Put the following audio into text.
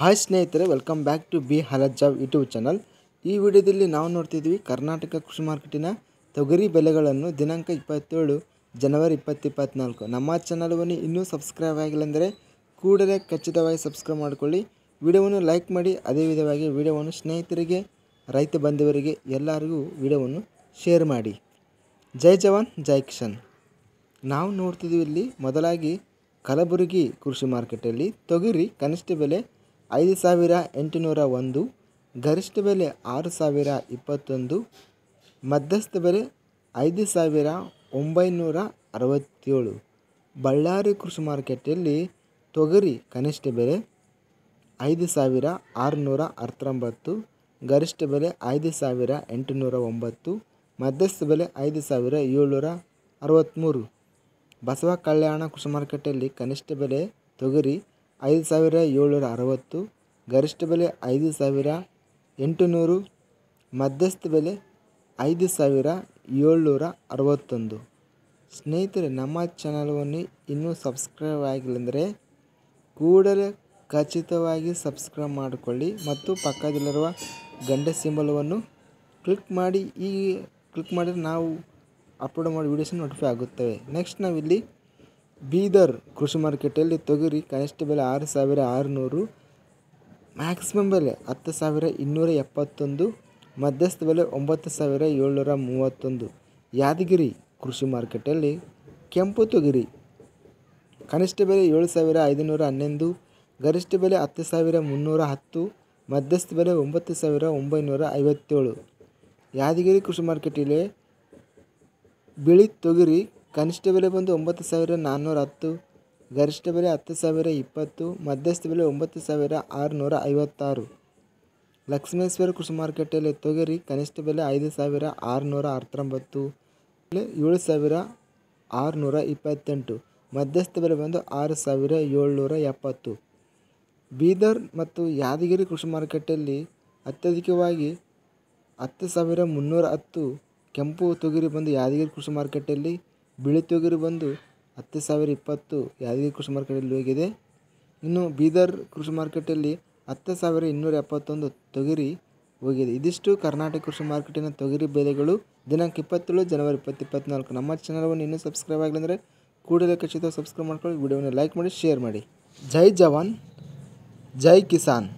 hi ಸ್ನೇಹಿತರೆ welcome back to B job YouTube channel ಈ ವಿಡಿಯೋದಲ್ಲಿ ನಾವು ನೋಡ್ತಿದ್ವಿ ಕರ್ನಾಟಕ ಕೃಷಿ ಮಾರ್ಕೆಟಿನ ತೊಗರಿ ಬೆಲೆಗಳನ್ನು ದಿನಾಂಕ ಇಪ್ಪತ್ತೇಳು ಜನವರಿ ಇಪ್ಪತ್ತು ನಮ್ಮ ಚಾನಲ್ವನ್ನು ಇನ್ನೂ ಸಬ್ಸ್ಕ್ರೈಬ್ ಆಗಿಲ್ಲ ಅಂದರೆ ಕೂಡಲೇ ಖಚಿತವಾಗಿ ಸಬ್ಸ್ಕ್ರೈಬ್ ಮಾಡಿಕೊಳ್ಳಿ ವಿಡಿಯೋವನ್ನು ಲೈಕ್ ಮಾಡಿ ಅದೇ ವಿಧವಾಗಿ ವಿಡಿಯೋವನ್ನು ಸ್ನೇಹಿತರಿಗೆ ರೈತ ಬಂಧುವರಿಗೆ ಎಲ್ಲರಿಗೂ ವಿಡಿಯೋವನ್ನು ಶೇರ್ ಮಾಡಿ ಜೈ ಜವಾನ್ ಜೈ ಕಿಶನ್ ನಾವು ನೋಡ್ತಿದ್ದೀವಿ ಇಲ್ಲಿ ಮೊದಲಾಗಿ ಕಲಬುರಗಿ ಕೃಷಿ ಮಾರ್ಕೆಟಲ್ಲಿ ತೊಗರಿ ಕನಿಷ್ಠ ಬೆಲೆ ಐದು ಸಾವಿರ ಎಂಟುನೂರ ಒಂದು ಗರಿಷ್ಠ ಬೆಲೆ ಆರು ಸಾವಿರ ಇಪ್ಪತ್ತೊಂದು ಮಧ್ಯಸ್ಥ ಬೆಲೆ ಐದು ಸಾವಿರ ಒಂಬೈನೂರ ಅರವತ್ತೇಳು ಬಳ್ಳಾರಿ ಕೃಷಿ ಮಾರುಕಟ್ಟೆಯಲ್ಲಿ ತೊಗರಿ ಕನಿಷ್ಠ ಬೆಲೆ ಐದು ಸಾವಿರ ಆರುನೂರ ಹತ್ತೊಂಬತ್ತು ಗರಿಷ್ಠ ಬೆಲೆ ಐದು ಸಾವಿರ ಎಂಟುನೂರ ಒಂಬತ್ತು ಮಧ್ಯಸ್ಥ ಬೆಲೆ ಐದು ಸಾವಿರ ಏಳ್ನೂರ ಅರವತ್ತ್ಮೂರು ಬಸವ ಕಲ್ಯಾಣ ಕೃಷಿ ಮಾರುಕಟ್ಟೆಯಲ್ಲಿ ಕನಿಷ್ಠ ಬೆಲೆ ತೊಗರಿ ಐದು ಸಾವಿರ ಏಳ್ನೂರ ಅರವತ್ತು ಗರಿಷ್ಠ ಬೆಲೆ ಐದು ಸಾವಿರ ಎಂಟುನೂರು ಮಧ್ಯಸ್ಥ ಬೆಲೆ ಐದು ಸಾವಿರ ಏಳ್ನೂರ ಅರವತ್ತೊಂದು ಸ್ನೇಹಿತರೆ ನಮ್ಮ ಚಾನಲನ್ನು ಇನ್ನೂ ಸಬ್ಸ್ಕ್ರೈಬ್ ಆಗಿಲ್ಲಂದರೆ ಕೂಡಲೇ ಖಚಿತವಾಗಿ ಸಬ್ಸ್ಕ್ರೈಬ್ ಮಾಡಿಕೊಳ್ಳಿ ಮತ್ತು ಪಕ್ಕದಲ್ಲಿರುವ ಗಂಡ ಸಿಂಬಲವನ್ನು ಕ್ಲಿಕ್ ಮಾಡಿ ಈ ಕ್ಲಿಕ್ ಮಾಡಿದರೆ ನಾವು ಅಪ್ಲೋಡ್ ಮಾಡಿ ವೀಡಿಯೋಸ್ ನೋಟಿಫೈ ಆಗುತ್ತವೆ ನೆಕ್ಸ್ಟ್ ನಾವಿಲ್ಲಿ ಬೀದರ್ ಕೃಷಿ ಮಾರ್ಕೆಟಲ್ಲಿ ತೊಗರಿ ಕನಿಷ್ಠ ಬೆಲೆ ಆರು ಸಾವಿರ ಆರುನೂರು ಮ್ಯಾಕ್ಸಿಮಮ್ ಬೆಲೆ ಹತ್ತು ಸಾವಿರ ಇನ್ನೂರ ಎಪ್ಪತ್ತೊಂದು ಮಧ್ಯಸ್ಥ ಬೆಲೆ ಒಂಬತ್ತು ಸಾವಿರ ಏಳ್ನೂರ ಮೂವತ್ತೊಂದು ಯಾದಗಿರಿ ಕೃಷಿ ಮಾರ್ಕೆಟಲ್ಲಿ ಕೆಂಪು ತೊಗರಿ ಕನಿಷ್ಠ ಬೆಲೆ ಏಳು ಸಾವಿರ ಐದುನೂರ ಹನ್ನೊಂದು ಗರಿಷ್ಠ ಬೆಲೆ ಹತ್ತು ಸಾವಿರ ಮುನ್ನೂರ ಹತ್ತು ಮಧ್ಯಸ್ಥ ಬೆಲೆ ಒಂಬತ್ತು ಸಾವಿರ ಒಂಬೈನೂರ ಐವತ್ತೇಳು ಯಾದಗಿರಿ ಕೃಷಿ ಮಾರ್ಕೆಟಲ್ಲಿ ಬಿಳಿ ತೊಗರಿ ಕನಿಷ್ಠ ಬೆಲೆ ಬಂದು ಒಂಬತ್ತು ಸಾವಿರ ನಾನ್ನೂರ ಹತ್ತು ಗರಿಷ್ಠ ಬೆಲೆ ಹತ್ತು ಸಾವಿರ ಇಪ್ಪತ್ತು ಮಧ್ಯಸ್ಥ ಬೆಲೆ ಒಂಬತ್ತು ಸಾವಿರ ಆರುನೂರ ಐವತ್ತಾರು ಲಕ್ಷ್ಮೇಶ್ವರ ಕೃಷಿ ಮಾರ್ಕೆಟಲ್ಲಿ ತೊಗರಿ ಕನಿಷ್ಠ ಬೆಲೆ ಐದು ಸಾವಿರ ಆರುನೂರ ಹತ್ತೊಂಬತ್ತು ಏಳು ಸಾವಿರ ಆರುನೂರ ಇಪ್ಪತ್ತೆಂಟು ಮಧ್ಯಸ್ಥ ಬೆಲೆ ಬಂದು ಆರು ಸಾವಿರ ಏಳ್ನೂರ ಎಪ್ಪತ್ತು ಬೀದರ್ ಮತ್ತು ಯಾದಗಿರಿ ಕೃಷಿ ಮಾರುಕಟ್ಟೆಯಲ್ಲಿ ಅತ್ಯಧಿಕವಾಗಿ ಹತ್ತು ಸಾವಿರ ಮುನ್ನೂರ ಹತ್ತು ಕೆಂಪು ತೊಗರಿ ಬಂದು ಯಾದಗಿರಿ ಕೃಷಿ ಮಾರ್ಕೆಟಲ್ಲಿ ಬಿಳಿ ಬಿಳಿತೊಗರಿ ಬಂದು ಹತ್ತು ಸಾವಿರ ಇಪ್ಪತ್ತು ಯಾದಗಿರಿ ಕೃಷಿ ಮಾರ್ಕೆಟಲ್ಲಿ ಹೋಗಿದೆ ಇನ್ನು ಬೀದರ್ ಕೃಷಿ ಮಾರ್ಕೆಟಲ್ಲಿ ಹತ್ತು ಸಾವಿರ ಇನ್ನೂರ ಎಪ್ಪತ್ತೊಂದು ತೊಗರಿ ಹೋಗಿದೆ ಇದಿಷ್ಟು ಕರ್ನಾಟಕ ಕೃಷಿ ಮಾರ್ಕೆಟಿನ ತೊಗರಿ ಬೆಲೆಗಳು ದಿನಾಂಕ ಇಪ್ಪತ್ತೇಳು ಜನವರಿ ಇಪ್ಪತ್ತು ಇಪ್ಪತ್ತ್ನಾಲ್ಕು ನಮ್ಮ ಚಾನಲ್ವನ್ನು ಇನ್ನೂ ಸಬ್ಸ್ಕ್ರೈಬ್ ಆಗಲಿ ಕೂಡಲೇ ಖಚಿತ ಸಬ್ಸ್ಕ್ರೈಬ್ ಮಾಡ್ಕೊಳ್ಳಿ ವಿಡಿಯೋವನ್ನು ಲೈಕ್ ಮಾಡಿ ಶೇರ್ ಮಾಡಿ ಜೈ ಜವಾನ್ ಜೈ ಕಿಸಾನ್